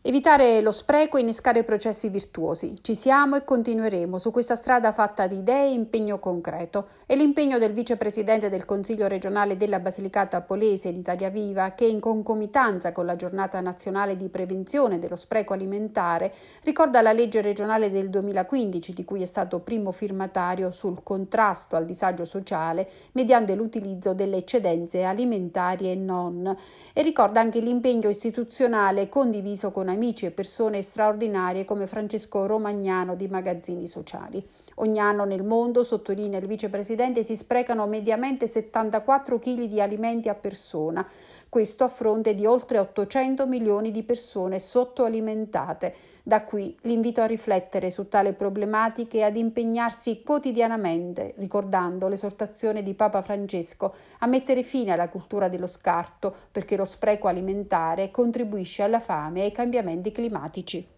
Evitare lo spreco e innescare processi virtuosi. Ci siamo e continueremo su questa strada fatta di idee e impegno concreto. E l'impegno del vicepresidente del Consiglio regionale della Basilicata Polese d'Italia Viva, che in concomitanza con la giornata nazionale di prevenzione dello spreco alimentare ricorda la legge regionale del 2015, di cui è stato primo firmatario sul contrasto al disagio sociale mediante l'utilizzo delle eccedenze alimentari e non. E ricorda anche l'impegno istituzionale condiviso con con amici e persone straordinarie come Francesco Romagnano di Magazzini Sociali. Ogni anno nel mondo, sottolinea il vicepresidente, si sprecano mediamente 74 kg di alimenti a persona, questo a fronte di oltre 800 milioni di persone sottoalimentate da qui l'invito a riflettere su tale problematica e ad impegnarsi quotidianamente, ricordando l'esortazione di Papa Francesco a mettere fine alla cultura dello scarto, perché lo spreco alimentare contribuisce alla fame e ai cambiamenti climatici.